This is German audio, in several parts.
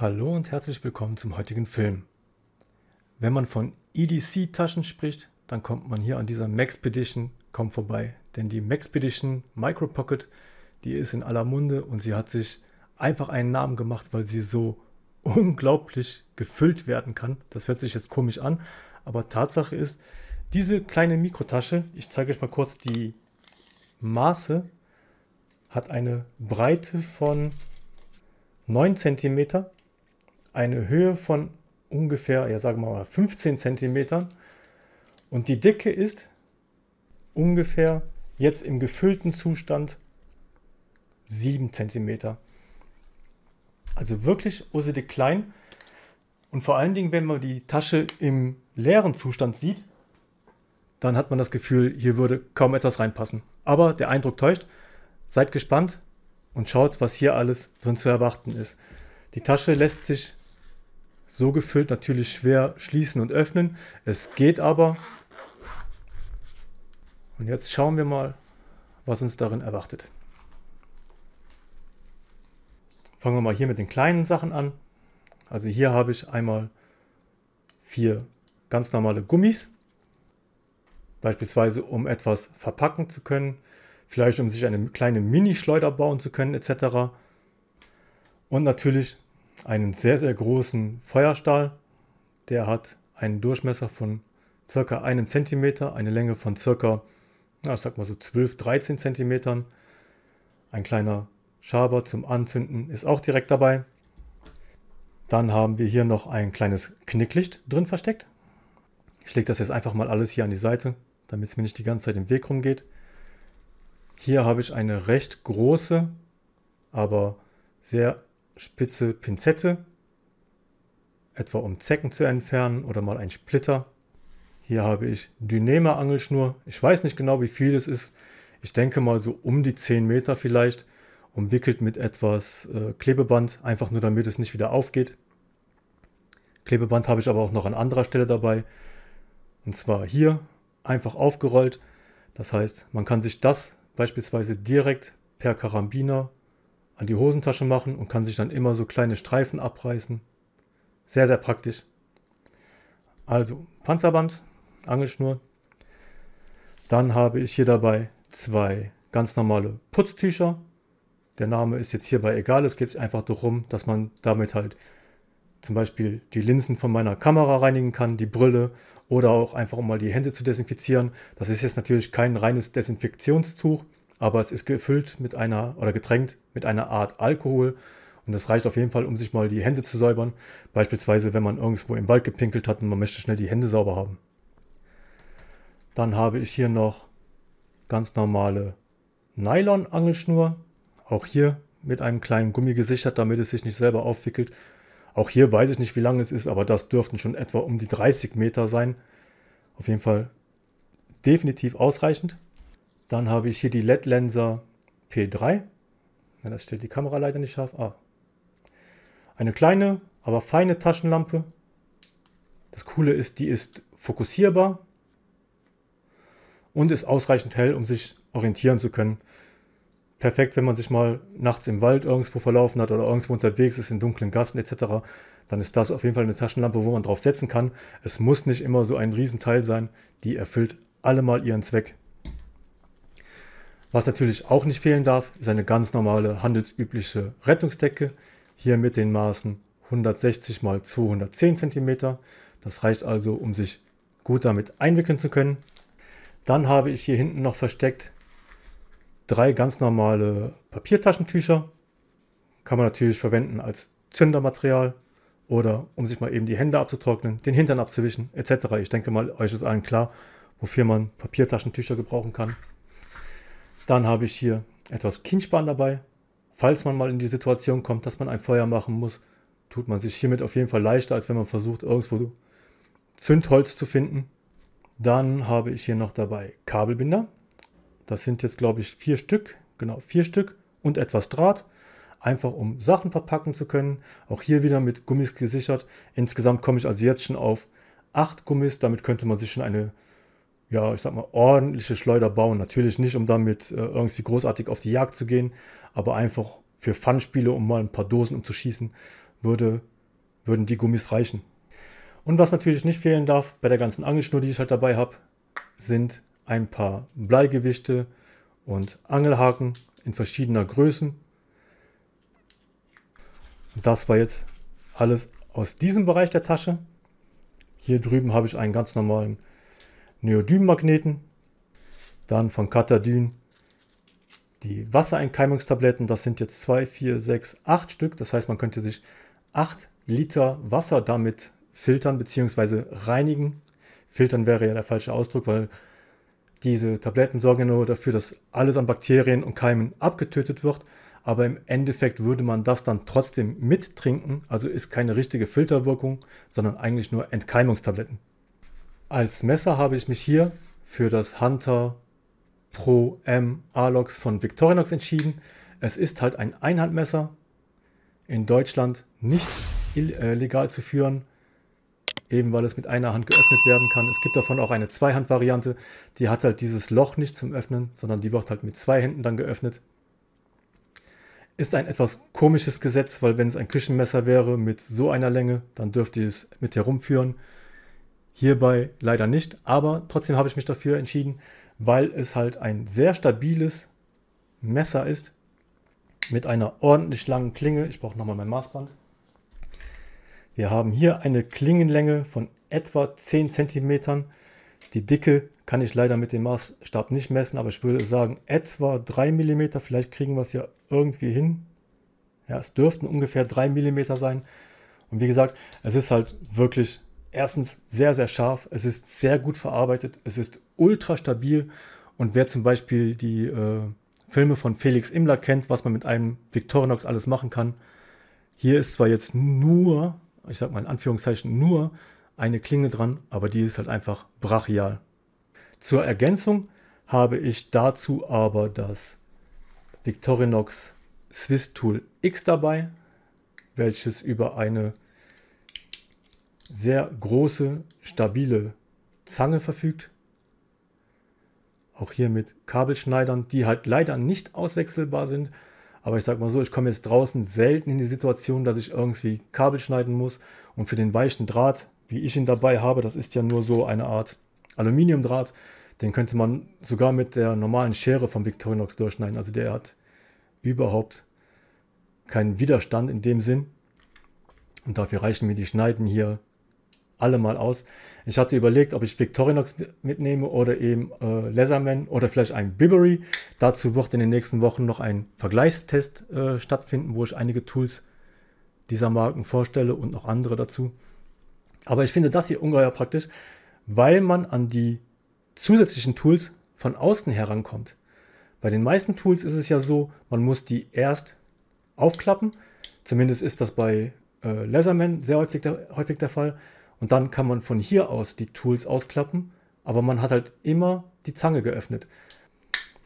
Hallo und herzlich willkommen zum heutigen Film. Wenn man von EDC-Taschen spricht, dann kommt man hier an dieser Maxpedition kaum vorbei. Denn die Maxpedition Micro Pocket, die ist in aller Munde und sie hat sich einfach einen Namen gemacht, weil sie so unglaublich gefüllt werden kann. Das hört sich jetzt komisch an, aber Tatsache ist, diese kleine Mikrotasche, ich zeige euch mal kurz die Maße, hat eine Breite von 9 cm eine Höhe von ungefähr, ja sagen wir mal 15 cm und die Dicke ist ungefähr jetzt im gefüllten Zustand 7 cm. Also wirklich OCD klein. Und vor allen Dingen, wenn man die Tasche im leeren Zustand sieht, dann hat man das Gefühl, hier würde kaum etwas reinpassen. Aber der Eindruck täuscht. Seid gespannt und schaut, was hier alles drin zu erwarten ist. Die Tasche lässt sich so gefüllt natürlich schwer schließen und öffnen. Es geht aber. Und jetzt schauen wir mal, was uns darin erwartet. Fangen wir mal hier mit den kleinen Sachen an. Also hier habe ich einmal vier ganz normale Gummis. Beispielsweise, um etwas verpacken zu können. Vielleicht, um sich eine kleine Mini-Schleuder bauen zu können, etc. Und natürlich einen sehr, sehr großen Feuerstahl. Der hat einen Durchmesser von circa einem Zentimeter, eine Länge von circa, na, ich sag mal so 12, 13 Zentimetern. Ein kleiner Schaber zum Anzünden ist auch direkt dabei. Dann haben wir hier noch ein kleines Knicklicht drin versteckt. Ich lege das jetzt einfach mal alles hier an die Seite, damit es mir nicht die ganze Zeit im Weg rumgeht. Hier habe ich eine recht große, aber sehr spitze Pinzette, etwa um Zecken zu entfernen oder mal ein Splitter. Hier habe ich Dynema-Angelschnur. Ich weiß nicht genau, wie viel es ist. Ich denke mal so um die 10 Meter vielleicht. Umwickelt mit etwas äh, Klebeband, einfach nur damit es nicht wieder aufgeht. Klebeband habe ich aber auch noch an anderer Stelle dabei. Und zwar hier einfach aufgerollt. Das heißt, man kann sich das beispielsweise direkt per Karambiner an die Hosentasche machen und kann sich dann immer so kleine Streifen abreißen. Sehr, sehr praktisch. Also Panzerband, Angelschnur. Dann habe ich hier dabei zwei ganz normale Putztücher. Der Name ist jetzt hierbei egal. Es geht einfach darum, dass man damit halt zum Beispiel die Linsen von meiner Kamera reinigen kann, die Brille oder auch einfach um mal die Hände zu desinfizieren. Das ist jetzt natürlich kein reines Desinfektionstuch, aber es ist gefüllt mit einer oder getränkt mit einer Art Alkohol. Und das reicht auf jeden Fall, um sich mal die Hände zu säubern. Beispielsweise, wenn man irgendwo im Wald gepinkelt hat und man möchte schnell die Hände sauber haben. Dann habe ich hier noch ganz normale Nylon-Angelschnur. Auch hier mit einem kleinen Gummi gesichert, damit es sich nicht selber aufwickelt. Auch hier weiß ich nicht, wie lang es ist, aber das dürften schon etwa um die 30 Meter sein. Auf jeden Fall definitiv ausreichend. Dann habe ich hier die LED-Lenser P3. Ja, das stellt die Kamera leider nicht scharf. Ah. Eine kleine, aber feine Taschenlampe. Das Coole ist, die ist fokussierbar und ist ausreichend hell, um sich orientieren zu können. Perfekt, wenn man sich mal nachts im Wald irgendwo verlaufen hat oder irgendwo unterwegs ist, in dunklen Gassen etc., dann ist das auf jeden Fall eine Taschenlampe, wo man drauf setzen kann. Es muss nicht immer so ein Riesenteil sein, die erfüllt allemal ihren Zweck. Was natürlich auch nicht fehlen darf, ist eine ganz normale handelsübliche Rettungsdecke. Hier mit den Maßen 160 x 210 cm. Das reicht also, um sich gut damit einwickeln zu können. Dann habe ich hier hinten noch versteckt drei ganz normale Papiertaschentücher. Kann man natürlich verwenden als Zündermaterial oder um sich mal eben die Hände abzutrocknen, den Hintern abzuwischen etc. Ich denke mal, euch ist allen klar, wofür man Papiertaschentücher gebrauchen kann. Dann habe ich hier etwas Kinspan dabei. Falls man mal in die Situation kommt, dass man ein Feuer machen muss, tut man sich hiermit auf jeden Fall leichter, als wenn man versucht, irgendwo Zündholz zu finden. Dann habe ich hier noch dabei Kabelbinder. Das sind jetzt, glaube ich, vier Stück. Genau, vier Stück und etwas Draht. Einfach um Sachen verpacken zu können. Auch hier wieder mit Gummis gesichert. Insgesamt komme ich also jetzt schon auf acht Gummis. Damit könnte man sich schon eine ja, ich sag mal, ordentliche Schleuder bauen. Natürlich nicht, um damit äh, irgendwie großartig auf die Jagd zu gehen, aber einfach für Fun-Spiele, um mal ein paar Dosen umzuschießen, würde, würden die Gummis reichen. Und was natürlich nicht fehlen darf bei der ganzen Angelschnur, die ich halt dabei habe, sind ein paar Bleigewichte und Angelhaken in verschiedener Größen. Und das war jetzt alles aus diesem Bereich der Tasche. Hier drüben habe ich einen ganz normalen Neodym-Magneten, dann von Katadyn die Wassereinkeimungstabletten, das sind jetzt 2, 4, 6, 8 Stück. Das heißt, man könnte sich 8 Liter Wasser damit filtern bzw. reinigen. Filtern wäre ja der falsche Ausdruck, weil diese Tabletten sorgen nur dafür, dass alles an Bakterien und Keimen abgetötet wird. Aber im Endeffekt würde man das dann trotzdem mittrinken. Also ist keine richtige Filterwirkung, sondern eigentlich nur Entkeimungstabletten. Als Messer habe ich mich hier für das Hunter Pro M Alox von Victorinox entschieden. Es ist halt ein Einhandmesser, in Deutschland nicht äh, legal zu führen, eben weil es mit einer Hand geöffnet werden kann. Es gibt davon auch eine Zweihand-Variante, die hat halt dieses Loch nicht zum Öffnen, sondern die wird halt mit zwei Händen dann geöffnet. Ist ein etwas komisches Gesetz, weil wenn es ein Küchenmesser wäre mit so einer Länge, dann dürfte ich es mit herumführen. Hierbei leider nicht, aber trotzdem habe ich mich dafür entschieden, weil es halt ein sehr stabiles Messer ist mit einer ordentlich langen Klinge. Ich brauche nochmal mein Maßband. Wir haben hier eine Klingenlänge von etwa 10 cm. Die Dicke kann ich leider mit dem Maßstab nicht messen, aber ich würde sagen etwa 3 mm. Vielleicht kriegen wir es ja irgendwie hin. Ja, es dürften ungefähr 3 mm sein. Und wie gesagt, es ist halt wirklich erstens sehr, sehr scharf, es ist sehr gut verarbeitet, es ist ultra stabil und wer zum Beispiel die äh, Filme von Felix Imler kennt, was man mit einem Victorinox alles machen kann, hier ist zwar jetzt nur, ich sag mal in Anführungszeichen nur, eine Klinge dran, aber die ist halt einfach brachial. Zur Ergänzung habe ich dazu aber das Victorinox Swiss Tool X dabei, welches über eine sehr große, stabile Zange verfügt. Auch hier mit Kabelschneidern, die halt leider nicht auswechselbar sind. Aber ich sag mal so, ich komme jetzt draußen selten in die Situation, dass ich irgendwie Kabel schneiden muss. Und für den weichen Draht, wie ich ihn dabei habe, das ist ja nur so eine Art Aluminiumdraht, den könnte man sogar mit der normalen Schere vom Victorinox durchschneiden. Also der hat überhaupt keinen Widerstand in dem Sinn. Und dafür reichen mir die Schneiden hier alle mal aus. Ich hatte überlegt, ob ich Victorinox mitnehme oder eben äh, Leatherman oder vielleicht ein Bibbery. Dazu wird in den nächsten Wochen noch ein Vergleichstest äh, stattfinden, wo ich einige Tools dieser Marken vorstelle und noch andere dazu. Aber ich finde das hier ungeheuer praktisch, weil man an die zusätzlichen Tools von außen herankommt. Bei den meisten Tools ist es ja so, man muss die erst aufklappen. Zumindest ist das bei äh, Leatherman sehr häufig der, häufig der Fall. Und dann kann man von hier aus die Tools ausklappen, aber man hat halt immer die Zange geöffnet.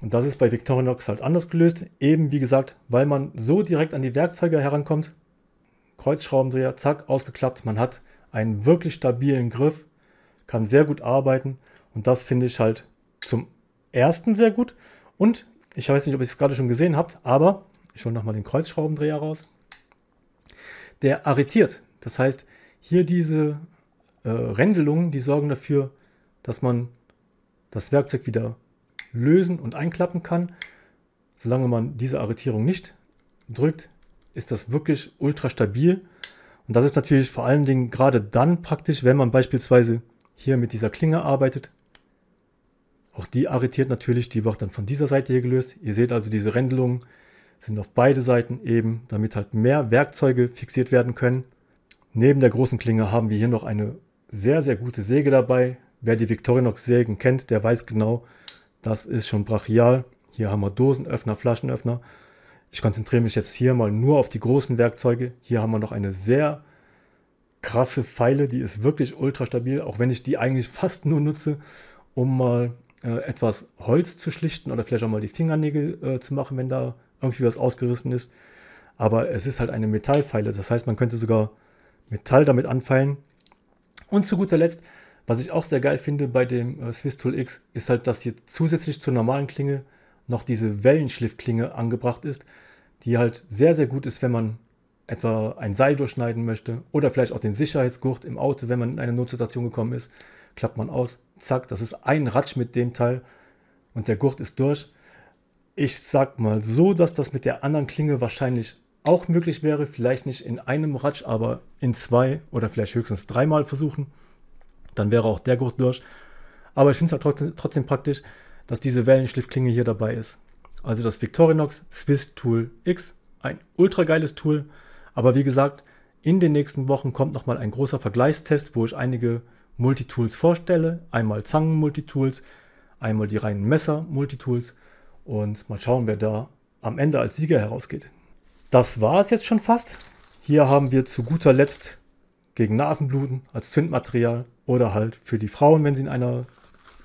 Und das ist bei Victorinox halt anders gelöst, eben wie gesagt, weil man so direkt an die Werkzeuge herankommt. Kreuzschraubendreher, zack, ausgeklappt. Man hat einen wirklich stabilen Griff, kann sehr gut arbeiten und das finde ich halt zum ersten sehr gut. Und ich weiß nicht, ob ihr es gerade schon gesehen habt, aber ich hole nochmal den Kreuzschraubendreher raus. Der arretiert, das heißt, hier diese äh, Rändelungen, die sorgen dafür, dass man das Werkzeug wieder lösen und einklappen kann. Solange man diese Arretierung nicht drückt, ist das wirklich ultra stabil. Und das ist natürlich vor allen Dingen gerade dann praktisch, wenn man beispielsweise hier mit dieser Klinge arbeitet. Auch die arretiert natürlich, die wird dann von dieser Seite hier gelöst. Ihr seht also, diese Rändelungen sind auf beide Seiten eben, damit halt mehr Werkzeuge fixiert werden können. Neben der großen Klinge haben wir hier noch eine sehr, sehr gute Säge dabei. Wer die Victorinox-Sägen kennt, der weiß genau, das ist schon brachial. Hier haben wir Dosenöffner, Flaschenöffner. Ich konzentriere mich jetzt hier mal nur auf die großen Werkzeuge. Hier haben wir noch eine sehr krasse Pfeile, die ist wirklich ultra stabil, auch wenn ich die eigentlich fast nur nutze, um mal äh, etwas Holz zu schlichten oder vielleicht auch mal die Fingernägel äh, zu machen, wenn da irgendwie was ausgerissen ist. Aber es ist halt eine Metallpfeile, das heißt, man könnte sogar Metall damit anfeilen. Und zu guter Letzt, was ich auch sehr geil finde bei dem äh, Swiss Tool X, ist halt, dass hier zusätzlich zur normalen Klinge noch diese Wellenschliffklinge angebracht ist, die halt sehr, sehr gut ist, wenn man etwa ein Seil durchschneiden möchte oder vielleicht auch den Sicherheitsgurt im Auto, wenn man in eine Notsituation gekommen ist, klappt man aus, zack, das ist ein Ratsch mit dem Teil und der Gurt ist durch. Ich sag mal so, dass das mit der anderen Klinge wahrscheinlich auch möglich wäre, vielleicht nicht in einem Ratsch, aber in zwei oder vielleicht höchstens dreimal versuchen. Dann wäre auch der Gurt durch. Aber ich finde es halt trotzdem praktisch, dass diese Wellenschliffklinge hier dabei ist. Also das Victorinox Swiss Tool X, ein ultra geiles Tool. Aber wie gesagt, in den nächsten Wochen kommt nochmal ein großer Vergleichstest, wo ich einige Multitools vorstelle. Einmal Zangen-Multitools, einmal die reinen Messer-Multitools. Und mal schauen, wer da am Ende als Sieger herausgeht. Das war es jetzt schon fast. Hier haben wir zu guter Letzt gegen Nasenbluten als Zündmaterial oder halt für die Frauen, wenn sie in einer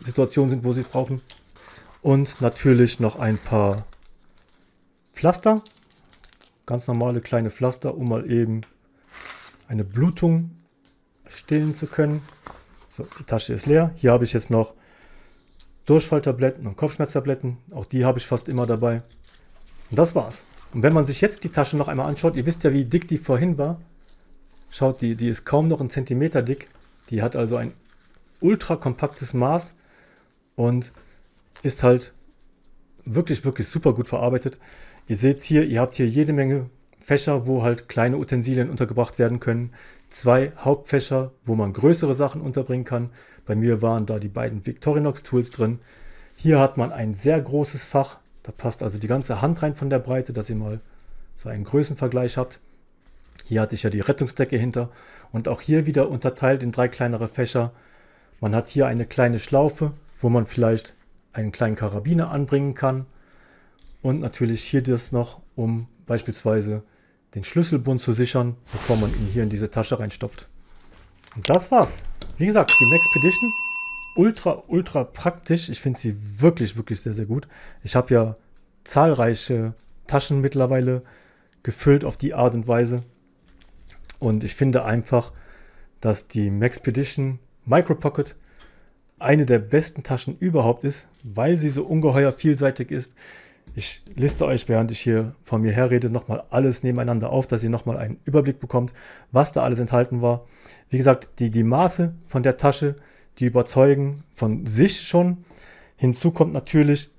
Situation sind, wo sie es brauchen. Und natürlich noch ein paar Pflaster. Ganz normale kleine Pflaster, um mal eben eine Blutung stillen zu können. So, die Tasche ist leer. Hier habe ich jetzt noch Durchfalltabletten und Kopfschmerztabletten. Auch die habe ich fast immer dabei. Und das war's. Und wenn man sich jetzt die Tasche noch einmal anschaut, ihr wisst ja, wie dick die vorhin war. Schaut, die, die ist kaum noch einen Zentimeter dick. Die hat also ein ultra kompaktes Maß und ist halt wirklich, wirklich super gut verarbeitet. Ihr seht hier, ihr habt hier jede Menge Fächer, wo halt kleine Utensilien untergebracht werden können. Zwei Hauptfächer, wo man größere Sachen unterbringen kann. Bei mir waren da die beiden Victorinox Tools drin. Hier hat man ein sehr großes Fach da passt also die ganze Hand rein von der Breite, dass ihr mal so einen Größenvergleich habt. Hier hatte ich ja die Rettungsdecke hinter und auch hier wieder unterteilt in drei kleinere Fächer. Man hat hier eine kleine Schlaufe, wo man vielleicht einen kleinen Karabiner anbringen kann. Und natürlich hier das noch, um beispielsweise den Schlüsselbund zu sichern, bevor man ihn hier in diese Tasche reinstopft. Und das war's. Wie gesagt, die Expedition ultra, ultra praktisch. Ich finde sie wirklich, wirklich sehr, sehr gut. Ich habe ja zahlreiche Taschen mittlerweile gefüllt auf die Art und Weise. Und ich finde einfach, dass die Maxpedition Micro Pocket eine der besten Taschen überhaupt ist, weil sie so ungeheuer vielseitig ist. Ich liste euch, während ich hier von mir her rede, nochmal alles nebeneinander auf, dass ihr nochmal einen Überblick bekommt, was da alles enthalten war. Wie gesagt, die, die Maße von der Tasche die überzeugen von sich schon. Hinzu kommt natürlich,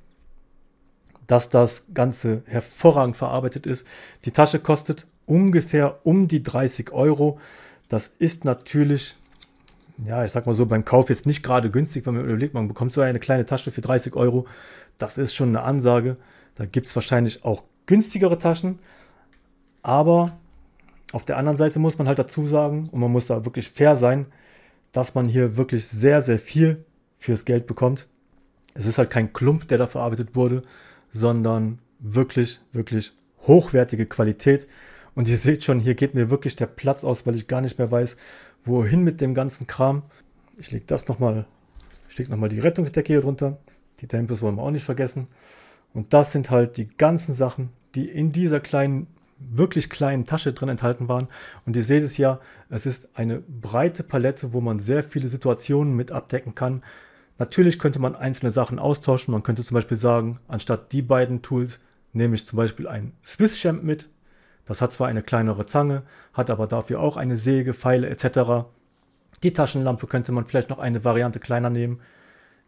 dass das Ganze hervorragend verarbeitet ist. Die Tasche kostet ungefähr um die 30 Euro. Das ist natürlich, ja, ich sag mal so, beim Kauf jetzt nicht gerade günstig, wenn man überlegt, man bekommt so eine kleine Tasche für 30 Euro. Das ist schon eine Ansage. Da gibt es wahrscheinlich auch günstigere Taschen. Aber auf der anderen Seite muss man halt dazu sagen, und man muss da wirklich fair sein, dass man hier wirklich sehr, sehr viel fürs Geld bekommt. Es ist halt kein Klump, der da verarbeitet wurde, sondern wirklich, wirklich hochwertige Qualität. Und ihr seht schon, hier geht mir wirklich der Platz aus, weil ich gar nicht mehr weiß, wohin mit dem ganzen Kram. Ich lege das nochmal, ich lege nochmal die Rettungsdecke hier drunter. Die Tempus wollen wir auch nicht vergessen. Und das sind halt die ganzen Sachen, die in dieser kleinen wirklich kleinen Tasche drin enthalten waren. Und ihr seht es ja, es ist eine breite Palette, wo man sehr viele Situationen mit abdecken kann. Natürlich könnte man einzelne Sachen austauschen. Man könnte zum Beispiel sagen, anstatt die beiden Tools nehme ich zum Beispiel ein Swiss Champ mit. Das hat zwar eine kleinere Zange, hat aber dafür auch eine Säge, Pfeile etc. Die Taschenlampe könnte man vielleicht noch eine Variante kleiner nehmen,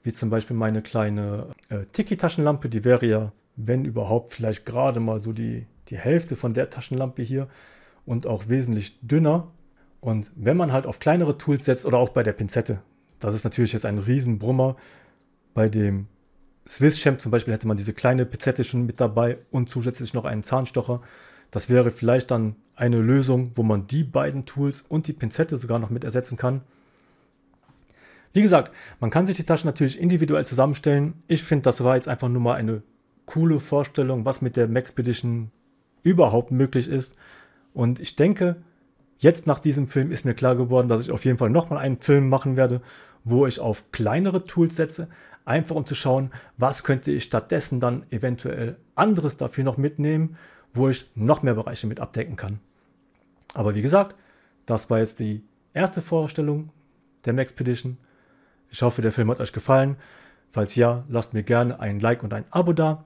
wie zum Beispiel meine kleine äh, Tiki-Taschenlampe. Die wäre ja, wenn überhaupt, vielleicht gerade mal so die die Hälfte von der Taschenlampe hier und auch wesentlich dünner. Und wenn man halt auf kleinere Tools setzt oder auch bei der Pinzette, das ist natürlich jetzt ein Riesenbrummer. Bei dem Swiss Champ zum Beispiel hätte man diese kleine Pinzette schon mit dabei und zusätzlich noch einen Zahnstocher. Das wäre vielleicht dann eine Lösung, wo man die beiden Tools und die Pinzette sogar noch mit ersetzen kann. Wie gesagt, man kann sich die Taschen natürlich individuell zusammenstellen. Ich finde, das war jetzt einfach nur mal eine coole Vorstellung, was mit der Maxpedition überhaupt möglich ist. Und ich denke, jetzt nach diesem Film ist mir klar geworden, dass ich auf jeden Fall nochmal einen Film machen werde, wo ich auf kleinere Tools setze, einfach um zu schauen, was könnte ich stattdessen dann eventuell anderes dafür noch mitnehmen, wo ich noch mehr Bereiche mit abdecken kann. Aber wie gesagt, das war jetzt die erste Vorstellung der Maxpedition. Ich hoffe, der Film hat euch gefallen. Falls ja, lasst mir gerne ein Like und ein Abo da.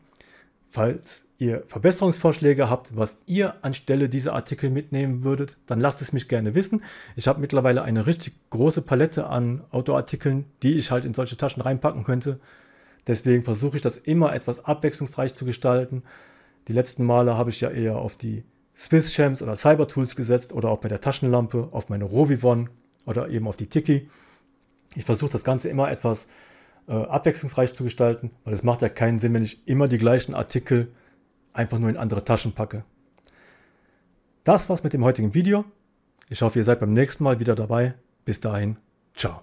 Falls ihr Verbesserungsvorschläge habt, was ihr anstelle dieser Artikel mitnehmen würdet, dann lasst es mich gerne wissen. Ich habe mittlerweile eine richtig große Palette an Autoartikeln, die ich halt in solche Taschen reinpacken könnte. Deswegen versuche ich das immer etwas abwechslungsreich zu gestalten. Die letzten Male habe ich ja eher auf die Swiss Champs oder Cyber Tools gesetzt oder auch bei der Taschenlampe auf meine Rovivon oder eben auf die Tiki. Ich versuche das Ganze immer etwas äh, abwechslungsreich zu gestalten. weil es macht ja keinen Sinn, wenn ich immer die gleichen Artikel einfach nur in andere Taschen packe. Das war's mit dem heutigen Video. Ich hoffe, ihr seid beim nächsten Mal wieder dabei. Bis dahin, ciao.